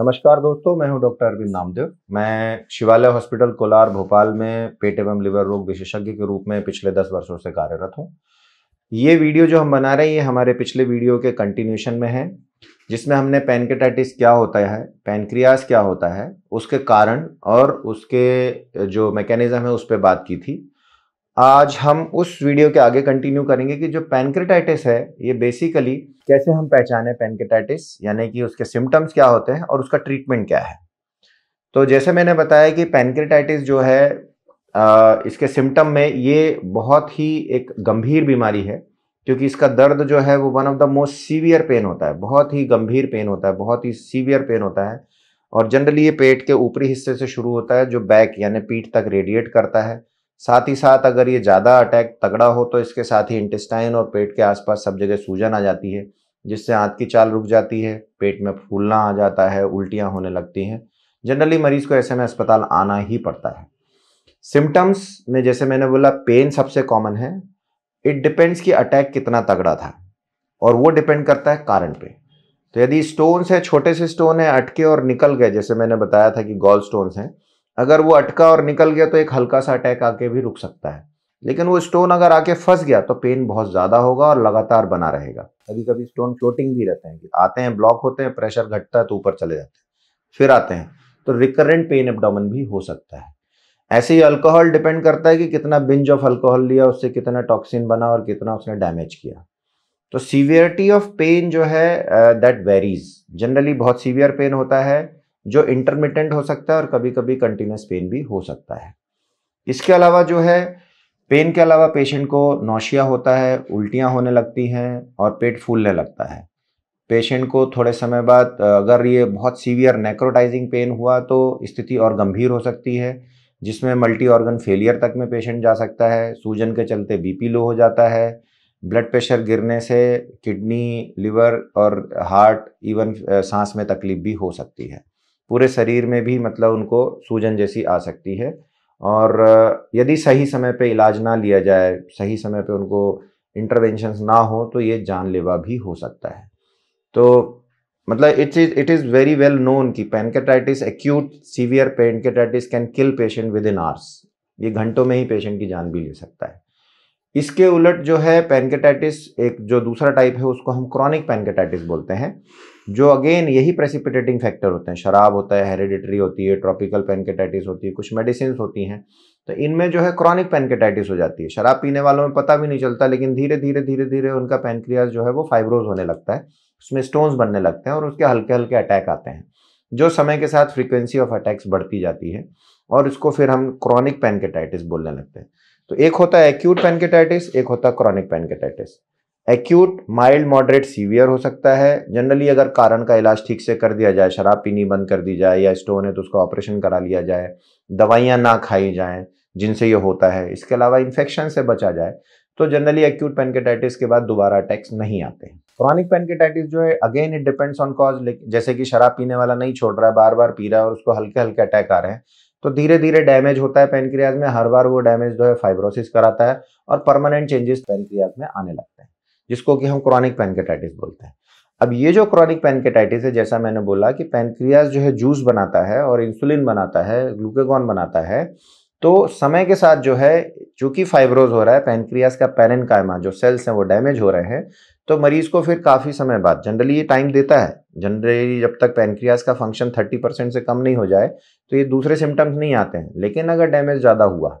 नमस्कार दोस्तों मैं हूं डॉक्टर अरविंद नामदेव मैं शिवालय हॉस्पिटल कोलार भोपाल में पेट एवं लिवर रोग विशेषज्ञ के रूप में पिछले दस वर्षों से कार्यरत हूं ये वीडियो जो हम बना रहे हैं ये हमारे पिछले वीडियो के कंटिन्यूशन में है जिसमें हमने पैनकेटाइटिस क्या होता है पेनक्रियास क्या होता है उसके कारण और उसके जो मैकेनिज़्म है उस पर बात की थी आज हम उस वीडियो के आगे कंटिन्यू करेंगे कि जो पेनक्रेटाइटिस है ये बेसिकली कैसे हम पहचाने पैनक्रेटाइटिस यानी कि उसके सिम्टम्स क्या होते हैं और उसका ट्रीटमेंट क्या है तो जैसे मैंने बताया कि पेनक्रेटाइटिस जो है आ, इसके सिम्टम में ये बहुत ही एक गंभीर बीमारी है क्योंकि इसका दर्द जो है वो one of the most severe pain होता है बहुत ही गंभीर पेन होता है बहुत ही सीवियर पेन होता है और जनरली ये पेट के ऊपरी हिस्से से शुरू होता है जो बैक यानी पीठ तक रेडिएट करता है साथ ही साथ अगर ये ज़्यादा अटैक तगड़ा हो तो इसके साथ ही इंटेस्टाइन और पेट के आसपास सब जगह सूजन आ जाती है जिससे आंत की चाल रुक जाती है पेट में फूलना आ जाता है उल्टियाँ होने लगती हैं जनरली मरीज को ऐसे में अस्पताल आना ही पड़ता है सिम्टम्स में जैसे मैंने बोला पेन सबसे कॉमन है इट डिपेंड्स कि अटैक कितना तगड़ा था और वो डिपेंड करता है कारण पे तो यदि स्टोन्स है छोटे से स्टोन है अटके और निकल गए जैसे मैंने बताया था कि गॉल स्टोन्स हैं अगर वो अटका और निकल गया तो एक हल्का सा अटैक आके भी रुक सकता है लेकिन वो स्टोन अगर आके फंस गया तो पेन बहुत ज़्यादा होगा और लगातार बना रहेगा कभी कभी स्टोन फ्लोटिंग भी रहते हैं आते हैं ब्लॉक होते हैं प्रेशर घटता है तो ऊपर चले जाते हैं फिर आते हैं तो रिकरेंट पेन एबडामन भी हो सकता है ऐसे ही अल्कोहल डिपेंड करता है कि कितना बिंज ऑफ अल्कोहल लिया उससे कितना टॉक्सिन बना और कितना उसने डैमेज किया तो सीवियरिटी ऑफ पेन जो है दैट वेरीज जनरली बहुत सीवियर पेन होता है जो इंटरमीडियंट हो सकता है और कभी कभी कंटिन्यूस पेन भी हो सकता है इसके अलावा जो है पेन के अलावा पेशेंट को नौशिया होता है उल्टियाँ होने लगती हैं और पेट फूलने लगता है पेशेंट को थोड़े समय बाद अगर ये बहुत सीवियर नेक्रोटाइजिंग पेन हुआ तो स्थिति और गंभीर हो सकती है जिसमें मल्टी ऑर्गन फेलियर तक में पेशेंट जा सकता है सूजन के चलते बीपी लो हो जाता है ब्लड प्रेशर गिरने से किडनी लिवर और हार्ट इवन सांस में तकलीफ भी हो सकती है पूरे शरीर में भी मतलब उनको सूजन जैसी आ सकती है और यदि सही समय पे इलाज ना लिया जाए सही समय पे उनको इंटरवेंशंस ना हो तो ये जानलेवा भी हो सकता है तो मतलब it's is it is very well known कि pancreatitis acute severe pancreatitis can kill patient within hours ये घंटों में ही पेशेंट की जान भी ले सकता है इसके उलट जो है पेनकेटाइटिस एक जो दूसरा टाइप है उसको हम क्रॉनिक पेनकेटाइटिस बोलते हैं जो अगेन यही प्रेसिपिटेटिंग फैक्टर होते हैं शराब होता है हेरिडिटरी होती है ट्रॉपिकल पेनकेटाइटिस होती है कुछ मेडिसिन होती हैं तो इनमें जो है क्रॉनिक पेनकेटाइटिस हो जाती है शराब पीने वालों में पता भी नहीं चलता लेकिन धीरे धीरे धीरे धीरे उनका पेनक्रियाज जो है वो फाइब्रोज होने लगता है उसमें स्टोन्स बनने लगते हैं और उसके हल्के हल्के अटैक आते हैं जो समय के साथ फ्रीक्वेंसी ऑफ अटैक्स बढ़ती जाती है और इसको फिर हम क्रॉनिक पेनकेटाइटिस बोलने लगते हैं तो एक होता है एक्यूट पेनकेटाइटिस एक होता है chronic pancreatitis acute mild moderate severe हो सकता है जनरली अगर कारण का इलाज ठीक से कर दिया जाए शराब पीनी बंद कर दी जाए या स्टोन है तो उसका ऑपरेशन करा लिया जाए दवाइयाँ ना खाई जाएँ जिनसे ये होता है इसके अलावा इन्फेक्शन से बचा जाए तो जनरली एक्यूट पेनकेटाइटिस के बाद दोबारा अटैक्स नहीं आते हैं क्रॉनिक पेनकेटाइटिस जो है again it depends on cause जैसे कि शराब पीने वाला नहीं छोड़ रहा है बार बार पी रहा है और उसको हल्के हल्के अटैक आ रहे हैं तो धीरे धीरे डैमेज होता है पेनक्रियाज में हर बार वो डैमेज जो है फाइब्रोसिस कराता है और परमानेंट चेंजेस पेनक्रियाज में आने लगते हैं जिसको कि हम क्रॉनिक पैनकेटाइटिस बोलते हैं अब ये जो क्रॉनिक पैनकेटाइटिस है जैसा मैंने बोला कि पैनक्रियाज जो है जूस बनाता है और इंसुलिन बनाता है ग्लूकेगॉन बनाता है तो समय के साथ जो है चूँकि फाइब्रोज हो रहा है पैनक्रियाज का कायमा जो सेल्स हैं वो डैमेज हो रहे हैं तो मरीज को फिर काफ़ी समय बाद जनरली ये टाइम देता है जनरली जब तक पैनक्रियाज का फंक्शन 30 परसेंट से कम नहीं हो जाए तो ये दूसरे सिम्टम्स नहीं आते हैं लेकिन अगर डैमेज ज़्यादा हुआ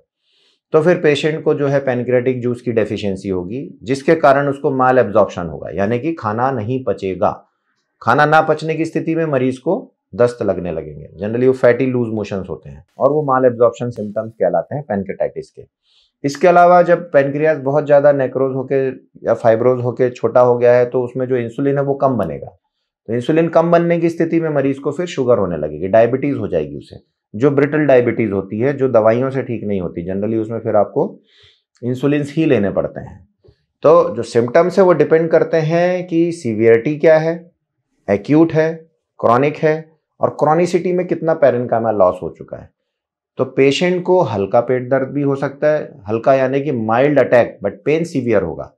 तो फिर पेशेंट को जो है पेनक्रेटिक जूस की डेफिशिएंसी होगी जिसके कारण उसको माल एब्जॉर्प्शन होगा यानी कि खाना नहीं पचेगा खाना ना पचने की स्थिति में मरीज को दस्त लगने लगेंगे जनरली वो फैटी लूज मोशन होते हैं और वो माल एब्जॉर्प्शन सिम्टम्स कहलाते हैं पेनक्रेटाइटिस के इसके अलावा जब पेनक्रियाज बहुत ज़्यादा नेक्रोज होके या फाइब्रोज होके छोटा हो गया है तो उसमें जो इंसुलिन है वो कम बनेगा तो इंसुलिन कम बनने की स्थिति में मरीज को फिर शुगर होने लगेगी डायबिटीज़ हो जाएगी उसे जो ब्रिटल डायबिटीज़ होती है जो दवाइयों से ठीक नहीं होती जनरली उसमें फिर आपको इंसुलिन ही लेने पड़ते हैं तो जो सिम्टम्स है वो डिपेंड करते हैं कि सीवियरिटी क्या है एक्यूट है क्रॉनिक है और क्रॉनिसिटी में कितना पेरेन्कामा लॉस हो चुका है तो पेशेंट को हल्का पेट दर्द भी हो सकता है हल्का यानी कि mild attack but pain severe होगा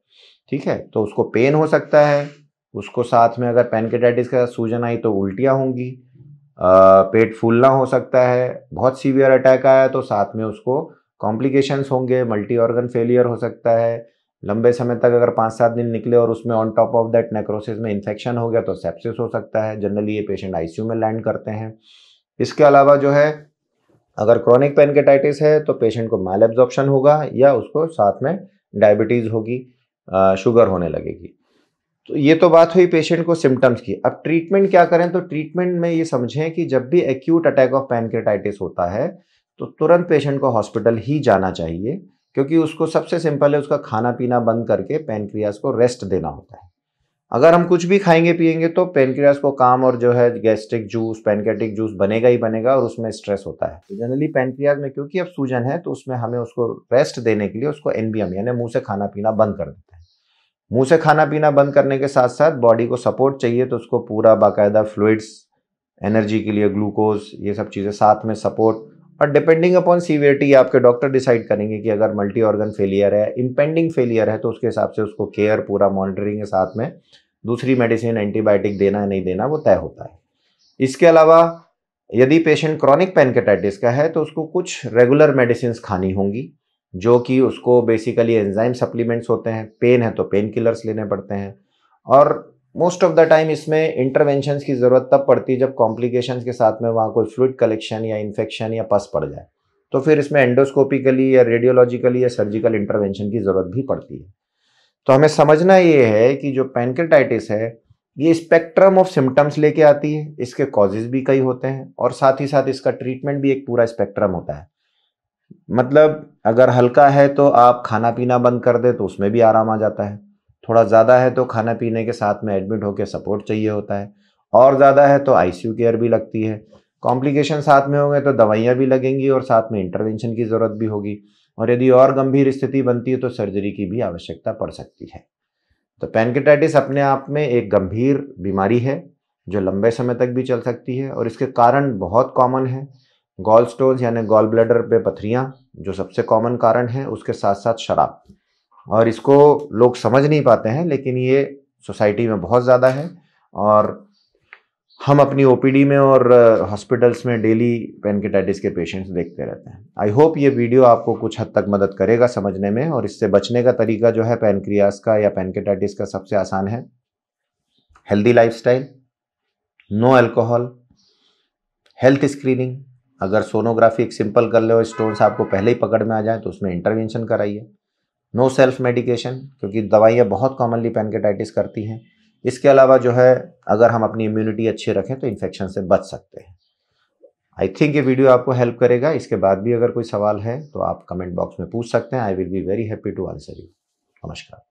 ठीक है तो उसको पेन हो सकता है उसको साथ में अगर पेनकेटाइटिस के साथ सूजन आई तो उल्टियाँ होंगी पेट फूलना हो सकता है बहुत सीवियर अटैक आया तो साथ में उसको कॉम्प्लिकेशंस होंगे मल्टी ऑर्गन फेलियर हो सकता है लंबे समय तक अगर पाँच सात दिन निकले और उसमें on top of that necrosis में इन्फेक्शन हो गया तो सेप्सिस हो सकता है जनरली ये पेशेंट आईसीयू में लैंड करते हैं इसके अलावा जो है अगर क्रॉनिक पेनकेटाइटिस है तो पेशेंट को माल एब्जॉर्प्शन होगा या उसको साथ में डायबिटीज़ होगी शुगर होने लगेगी तो ये तो बात हुई पेशेंट को सिम्टम्स की अब ट्रीटमेंट क्या करें तो ट्रीटमेंट में ये समझें कि जब भी एक्यूट अटैक ऑफ पैनक्रेटाइटिस होता है तो तुरंत पेशेंट को हॉस्पिटल ही जाना चाहिए क्योंकि उसको सबसे सिंपल है उसका खाना पीना बंद करके पेनक्रियाज को रेस्ट देना होता है अगर हम कुछ भी खाएंगे पिएंगे तो पेनक्रियाज को काम और जो है गैस्ट्रिक जूस पेनकेटिक जूस बनेगा ही बनेगा और उसमें स्ट्रेस होता है तो जनरली पेनक्रियाज में क्योंकि अब सूजन है तो उसमें हमें उसको रेस्ट देने के लिए उसको एनबीएम यानी मुंह से खाना पीना बंद कर है मुंह से खाना पीना बंद करने के साथ साथ बॉडी को सपोर्ट चाहिए तो उसको पूरा बाकायदा फ्लूड्स एनर्जी के लिए ग्लूकोज ये सब चीज़ें साथ में सपोर्ट और डिपेंडिंग अपॉन सीवियरिटी आपके डॉक्टर डिसाइड करेंगे कि अगर मल्टी ऑर्गन फेलियर है इम्पेंडिंग फेलियर है तो उसके हिसाब से उसको केयर पूरा मॉनिटरिंग के साथ में दूसरी मेडिसिन एंटीबायोटिक देना या नहीं देना वो तय होता है इसके अलावा यदि पेशेंट क्रॉनिक पेनकेटाइटिस का है तो उसको कुछ रेगुलर मेडिसिन खानी होंगी जो कि उसको बेसिकली एंजाइम सप्लीमेंट्स होते हैं पेन है तो पेन किलर्स लेने पड़ते हैं और मोस्ट ऑफ द टाइम इसमें इंटरवेंशन की ज़रूरत तब पड़ती है जब कॉम्प्लिकेशन के साथ में वहाँ कोई फ्लूड कलेक्शन या इन्फेक्शन या पस पड़ जाए तो फिर इसमें एंडोस्कोपिकली या रेडियोलॉजिकली या सर्जिकल इंटरवेंशन की ज़रूरत भी पड़ती है तो हमें समझना ये है कि जो पेनक्रेटाइटिस है ये स्पेक्ट्रम ऑफ सिम्टम्स लेके आती है इसके कॉजेज भी कई होते हैं और साथ ही साथ इसका ट्रीटमेंट भी एक पूरा स्पेक्ट्रम होता है मतलब अगर हल्का है तो आप खाना पीना बंद कर दे तो उसमें भी आराम आ जाता है थोड़ा ज़्यादा है तो खाना पीने के साथ में एडमिट होकर सपोर्ट चाहिए होता है और ज़्यादा है तो आई केयर भी लगती है कॉम्प्लिकेशन साथ में होंगे तो दवाइयाँ भी लगेंगी और साथ में इंटरवेंशन की ज़रूरत भी होगी और यदि और गंभीर स्थिति बनती है तो सर्जरी की भी आवश्यकता पड़ सकती है तो पेनकेटाइटिस अपने आप में एक गंभीर बीमारी है जो लंबे समय तक भी चल सकती है और इसके कारण बहुत कॉमन है गॉल स्टोन्स यानी गॉल ब्लडर पे पथरियाँ जो सबसे कॉमन कारण है उसके साथ साथ शराब और इसको लोग समझ नहीं पाते हैं लेकिन ये सोसाइटी में बहुत ज़्यादा है और हम अपनी ओपीडी में और हॉस्पिटल्स uh, में डेली पेनकेटाइटिस के पेशेंट्स देखते रहते हैं आई होप ये वीडियो आपको कुछ हद तक मदद करेगा समझने में और इससे बचने का तरीका जो है पेनक्रियास का या पेनकेटाइटिस का सबसे आसान है healthy lifestyle no alcohol health screening अगर सोनोग्राफी एक सिंपल कर ले और स्टोन्स आपको पहले ही पकड़ में आ जाए तो उसमें इंटरवेंशन कराइए नो सेल्फ मेडिकेशन क्योंकि दवाइयाँ बहुत कॉमनली पेनकेटाइटिस करती हैं इसके अलावा जो है अगर हम अपनी इम्यूनिटी अच्छी रखें तो इन्फेक्शन से बच सकते हैं आई थिंक ये वीडियो आपको हेल्प करेगा इसके बाद भी अगर कोई सवाल है तो आप कमेंट बॉक्स में पूछ सकते हैं I will be very happy to answer you नमस्कार